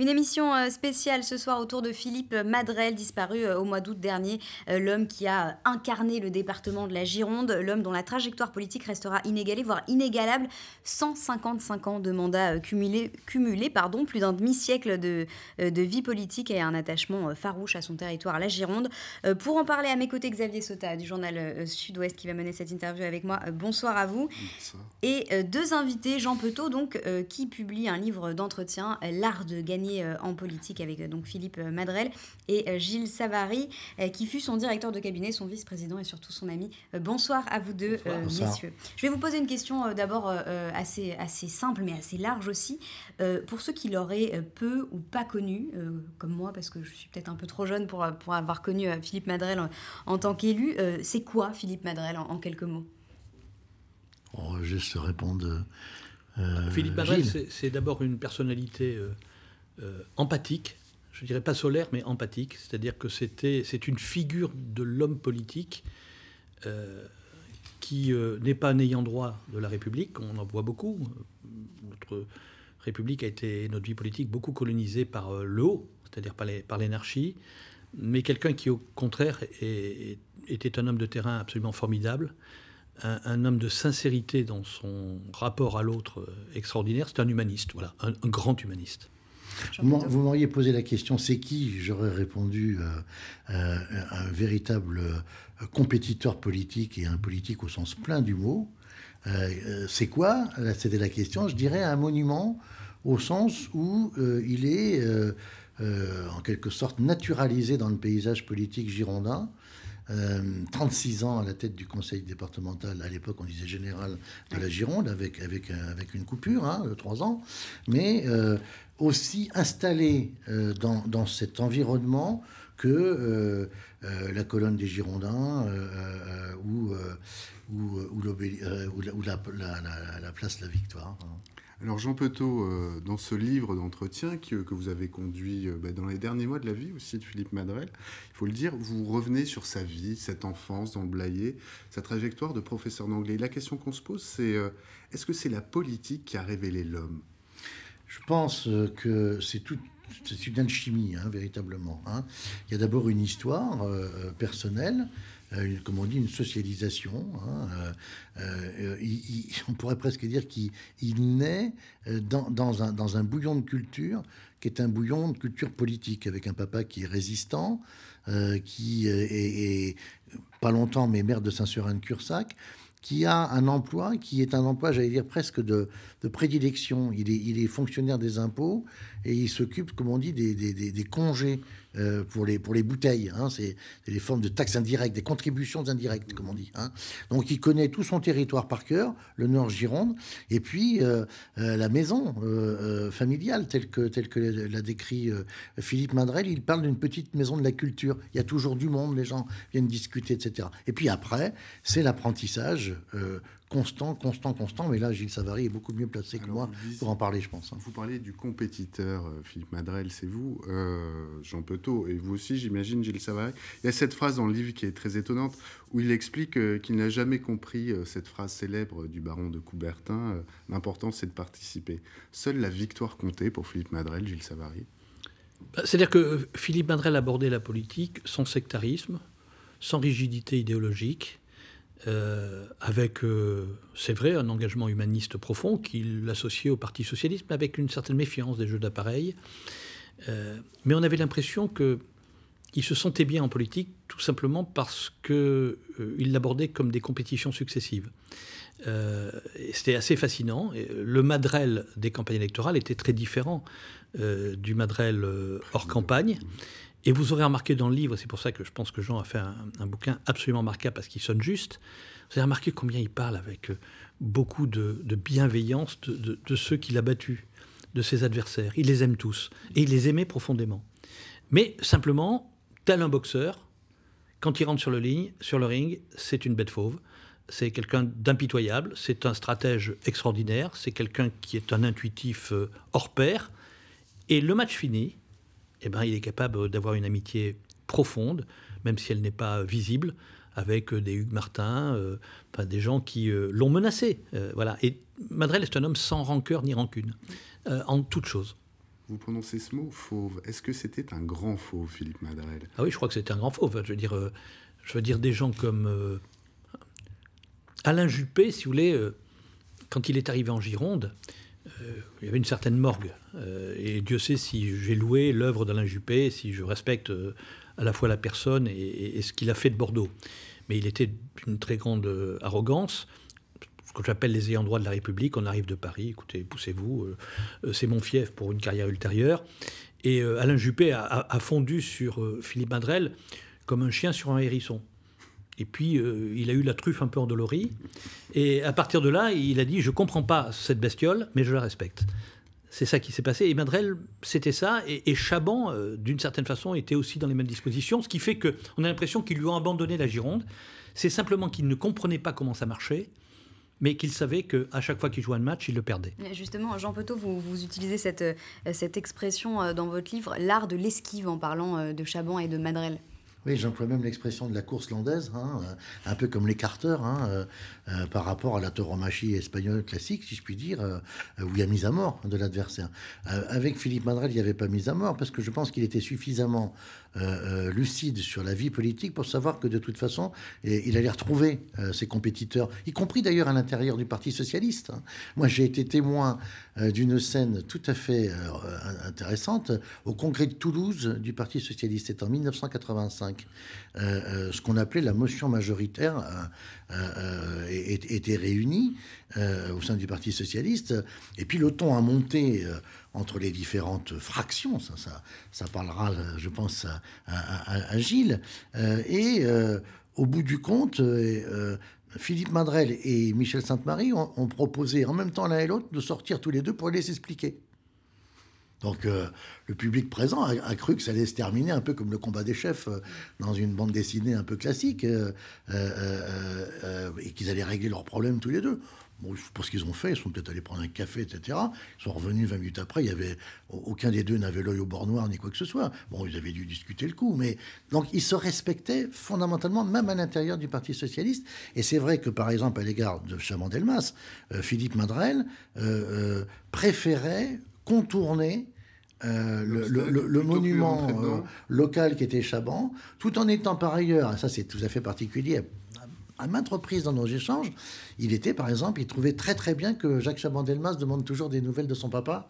Une émission euh, spéciale ce soir autour de Philippe Madrel, disparu euh, au mois d'août dernier, euh, l'homme qui a incarné le département de la Gironde, l'homme dont la trajectoire politique restera inégalée, voire inégalable. 155 ans de mandat cumulé, pardon, plus d'un demi-siècle de, de vie politique et un attachement farouche à son territoire, la Gironde. Pour en parler à mes côtés, Xavier Sota du journal Sud-Ouest qui va mener cette interview avec moi. Bonsoir à vous. Et deux invités, Jean Petot, donc, qui publie un livre d'entretien, L'art de gagner euh, en politique avec euh, donc Philippe euh, Madrel et Gilles Savary, qui fut son directeur de cabinet, son vice-président et surtout son ami. bonsoir à vous deux, messieurs. Je vais vous poser une question d'abord assez, assez simple, mais assez large aussi. pour ceux qui l'auraient peu ou pas connu, comme moi, parce que je suis peut-être un peu trop jeune pour, pour avoir connu Philippe Madrel en, tant qu'élu, c'est quoi Philippe Madrel en, quelques mots Oh, juste répondre. Philippe Madrel, c'est d'abord une personnalité euh, empathique, je dirais pas solaire, mais empathique, c'est-à-dire que c'était, c'est une figure de l'homme politique euh, qui euh, n'est pas un ayant droit de la République, on en voit beaucoup. Notre République a été, notre vie politique, beaucoup colonisée par le c'est-à-dire par l'énarchie, mais quelqu'un qui, au contraire, était un homme de terrain absolument formidable. Un, homme de sincérité dans son rapport à l'autre extraordinaire. C'est un humaniste, voilà, un grand humaniste. Vous m'auriez posé la question c'est qui J'aurais répondu euh, euh, un véritable euh, compétiteur politique et un politique au sens plein du mot. c'est quoi C'était la question. Je dirais un monument au sens où il est en quelque sorte naturalisé dans le paysage politique girondin 36 euh, ans à la tête du conseil départemental, à l'époque on disait général de la Gironde, avec, avec, euh, avec une coupure hein, de 3 ans, mais euh, aussi installé dans, dans, cet environnement que la colonne des Girondins ou, ou, ou la, place La Victoire. Hein. Alors Jean Petot, euh, dans ce livre d'entretien que, vous avez conduit euh, bah, dans les derniers mois de la vie aussi de Philippe Madrel, il faut le dire, vous revenez sur sa vie, cette enfance dans le sa trajectoire de professeur d'anglais. La question qu'on se pose, c'est euh, est-ce que c'est la politique qui a révélé l'homme Je pense que c'est tout, C'est une alchimie, hein, véritablement. Hein. Il y a d'abord une histoire personnelle, euh, une, comment on dit, une socialisation. Hein, euh, euh, on pourrait presque dire qu'il naît dans, dans, un, bouillon de culture qui est un bouillon de culture politique, avec un papa qui est résistant, qui est, pas longtemps, mais maire de Saint-Seurin-de-Cursac, qui a un emploi qui est un emploi, j'allais dire, presque de, prédilection. Il est, il est, fonctionnaire des impôts et il s'occupe, comme on dit, des congés euh, pour, les, pour les bouteilles. Hein, c'est les formes de taxes indirectes, des contributions indirectes, comme on dit. Hein. Donc il connaît tout son territoire par cœur, le Nord Gironde, et puis euh, euh, la maison familiale, telle que, telle que l'a décrit Philippe Mandrel. Il parle d'une petite maison de la culture. Il y a toujours du monde, les gens viennent discuter, etc. Et puis après, c'est l'apprentissage constant, constant, constant. Mais là, Gilles Savary est beaucoup mieux placé que moi pour en parler, je pense. Hein. Vous parlez du compétiteur, euh, Philippe Madrel, c'est vous, euh, Jean Petot, et vous aussi, j'imagine, Gilles Savary. Il y a cette phrase dans le livre qui est très étonnante, où il explique euh, qu'il n'a jamais compris cette phrase célèbre du baron de Coubertin, l'important c'est de participer. Seule la victoire comptait pour Philippe Madrel, Gilles Savary. Bah, c'est-à-dire que Philippe Madrel abordait la politique sans sectarisme, sans rigidité idéologique, euh, avec, euh, c'est vrai, un engagement humaniste profond qu'il associait au Parti socialiste, mais avec une certaine méfiance des jeux d'appareil. Euh, mais on avait l'impression qu'il se sentait bien en politique, tout simplement parce qu'il l'abordait comme des compétitions successives. C'était assez fascinant. Le madrel des campagnes électorales était très différent du madrel hors campagne. Et vous aurez remarqué dans le livre, c'est pour ça que je pense que Jean a fait un, bouquin absolument marquable parce qu'il sonne juste, vous avez remarqué combien il parle avec euh, beaucoup de, bienveillance de, ceux qu'il a battus, de ses adversaires. Il les aime tous et il les aimait profondément. Mais simplement, tel un boxeur, quand il rentre sur le, ligne, sur le ring, c'est une bête fauve. C'est quelqu'un d'impitoyable, c'est un stratège extraordinaire, c'est quelqu'un qui est un intuitif euh, hors pair. Et le match fini, eh ben, il est capable d'avoir une amitié profonde, même si elle n'est pas visible, avec euh, des Hugues Martin, euh, des gens qui euh, l'ont menacé. voilà. Et Madrel est un homme sans rancœur ni rancune, en toute chose. Vous prononcez ce mot fauve. Est-ce que c'était un grand fauve, Philippe Madrel Ah oui, je crois que c'était un grand fauve. Je veux dire, je veux dire des gens comme Alain Juppé, si vous voulez, quand il est arrivé en Gironde, euh, il y avait une certaine morgue. Euh, et Dieu sait si j'ai loué l'œuvre d'Alain Juppé, si je respecte euh, à la fois la personne et, ce qu'il a fait de Bordeaux. Mais il était d'une très grande arrogance. Ce que j'appelle les ayants droit de la République, on arrive de Paris, écoutez, poussez-vous, c'est mon fief pour une carrière ultérieure. Et Alain Juppé a, a fondu sur Philippe Madrel comme un chien sur un hérisson. Et puis, euh, il a eu la truffe un peu endolorie. Et à partir de là, il a dit Je comprends pas cette bestiole, mais je la respecte. C'est ça qui s'est passé. Et Madrel, c'était ça. Et, Chaban, euh, d'une certaine façon, était aussi dans les mêmes dispositions. Ce qui fait qu'on a l'impression qu'ils lui ont abandonné la Gironde. C'est simplement qu'il ne comprenait pas comment ça marchait mais qu'il savait qu'à chaque fois qu'il jouait un match, il le perdait. Justement, Jean Poteau, vous, vous utilisez cette, euh, cette expression dans votre livre, l'art de l'esquive, en parlant de Chaban et de Madrel. Oui, j'emploie même l'expression de la course landaise, hein, euh, un peu comme les hein, euh, euh, par rapport à la tauromachie espagnole classique, si je puis dire, où il y a mise à mort de l'adversaire. avec Philippe Madrel, il n'y avait pas mise à mort, parce que je pense qu'il était suffisamment euh, euh, lucide sur la vie politique pour savoir que de toute façon, il allait retrouver euh, ses compétiteurs, y compris d'ailleurs à l'intérieur du Parti socialiste. Hein. Moi, j'ai été témoin d'une scène tout à fait intéressante au congrès de Toulouse du Parti socialiste. C'était en 1985. ce qu'on appelait la motion majoritaire était réunie euh, au sein du Parti socialiste. Et puis le ton a monté euh, entre les différentes fractions. Ça, ça, ça parlera, euh, je pense, à, Gilles. et au bout du compte, Philippe Madrel et Michel Sainte-Marie ont, proposé en même temps l'un et l'autre de sortir tous les deux pour les s'expliquer. Donc le public présent a, cru que ça allait se terminer un peu comme le combat des chefs dans une bande dessinée un peu classique et qu'ils allaient régler leurs problèmes tous les deux. Pour ce qu'ils ont fait, ils sont peut-être allés prendre un café, etc. Ils sont revenus 20 minutes après, il y avait, aucun des deux n'avait l'œil au bord noir ni quoi que ce soit. Bon, ils avaient dû discuter le coup, mais donc ils se respectaient fondamentalement, même à l'intérieur du Parti Socialiste. Et c'est vrai que, par exemple, à l'égard de Chaban-Delmas, euh, Philippe Madrel euh, euh, préférait contourner le, monument local qui était Chaban, tout en étant par ailleurs, ça c'est tout à fait particulier, à maintes reprises dans nos échanges, il était par exemple, il trouvait très très bien que Jacques Chaban-Delmas demande toujours des nouvelles de son papa,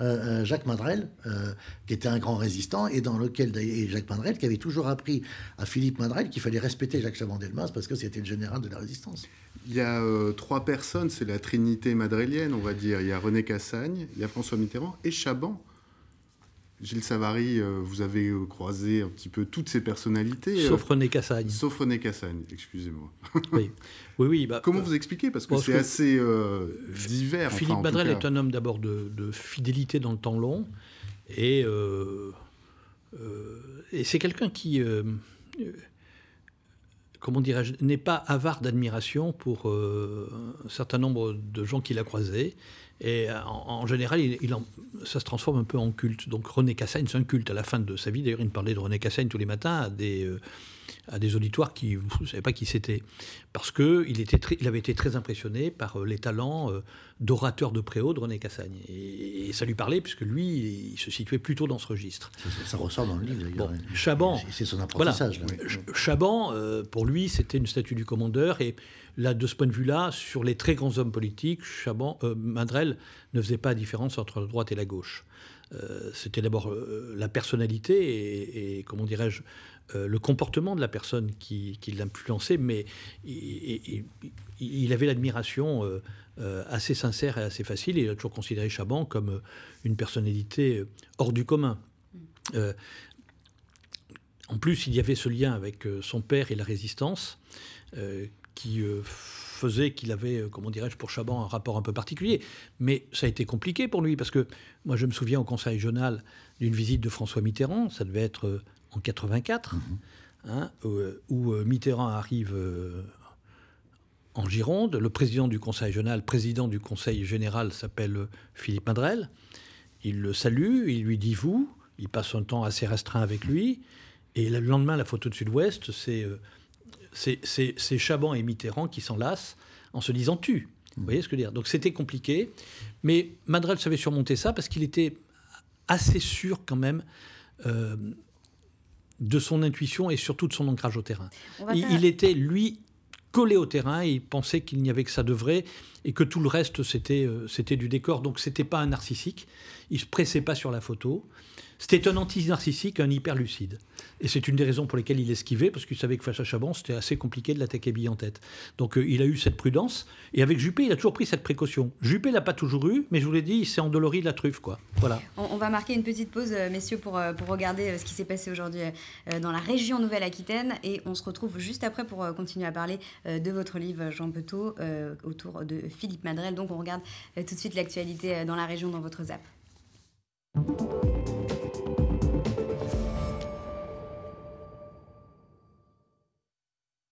euh, euh, Jacques Madrel, euh, qui était un grand résistant et dans lequel Jacques Madrel qui avait toujours appris à Philippe Madrel qu'il fallait respecter Jacques Chaban-Delmas parce que c'était le général de la résistance. Il y a trois personnes, c'est la trinité madrélienne, on va dire. Il y a René Cassagne, il y a François Mitterrand et Chaban. Gilles Savary, euh, vous avez euh, croisé un petit peu toutes ces personnalités. Euh, sauf René Cassagne. Sauf René Cassagne, excusez-moi. Oui, oui. Bah, comment vous expliquez Parce que c'est assez divers. Philippe Badrel est un homme d'abord de, fidélité dans le temps long. Et, et c'est quelqu'un qui, comment dirais-je, n'est pas avare d'admiration pour un certain nombre de gens qu'il a croisés. Et euh, en, général, il, ça se transforme un peu en culte. Donc René Cassagne, c'est un culte. À la fin de sa vie, d'ailleurs, il me parlait de René Cassagne tous les matins à des, euh, à des auditoires qui ne savaient pas qui c'était. Parce qu'il avait été très impressionné par euh, les talents d'orateur de préau de René Cassagne. Et, ça lui parlait, puisque lui, il se situait plutôt dans ce registre. Ça, ressort dans le livre, d'ailleurs. Chaban. C'est son Chaban, euh, pour lui, c'était une statue du commandeur. Et là, de ce point de vue-là, sur les très grands hommes politiques, Chaban, euh, Madrel ne faisait pas la différence entre la droite et la gauche. Euh, c'était d'abord la personnalité et comment dirais-je, euh, le comportement de la personne qui, qui influencé, mais il, avait l'admiration euh, euh, assez sincère et assez facile. il a toujours considéré Chaban comme une personnalité hors du commun. Mm. en plus, il y avait ce lien avec son père et la résistance qui faisait qu'il avait, comment dirais-je, pour Chaban un rapport un peu particulier. Mais ça a été compliqué pour lui parce que moi, je me souviens au Conseil régional d'une visite de François Mitterrand. Ça devait être en 84, mhm. hein, euh, où euh, Mitterrand arrive euh, en Gironde. Le président du conseil régional, président du conseil général, s'appelle Philippe Madrel. Il le salue, il lui dit vous. Il passe un temps assez restreint avec lui. Et le lendemain, la photo de Sud-Ouest, c'est c'est Chaban et Mitterrand qui s'enlacent en se disant tu. Vous voyez ce que je veux dire Donc c'était compliqué. Mais Madrel savait surmonter ça parce qu'il était assez sûr quand même de son intuition et surtout de son ancrage au terrain. Il, était, lui, collé au terrain il pensait qu'il n'y avait que ça de vrai et que tout le reste c'était euh, c'était du décor donc c'était pas un narcissique il se pressait pas sur la photo c'était un anti-narcissique, un hyper-lucide. Et c'est une des raisons pour lesquelles il esquivait, parce qu'il savait que face à c'était assez compliqué de l'attaquer bille en tête. Donc euh, il a eu cette prudence. Et avec Juppé, il a toujours pris cette précaution. Juppé l'a pas toujours eu, mais je vous l'ai dit, il s'est endolori de la truffe. quoi. Voilà. On, va marquer une petite pause, euh, messieurs, pour, euh, pour regarder ce qui s'est passé aujourd'hui dans la région Nouvelle-Aquitaine. Et on se retrouve juste après pour continuer à parler de votre livre, Jean Petot, autour de Philippe Madrel. Donc on regarde tout de suite l'actualité dans la région, dans votre ZAP.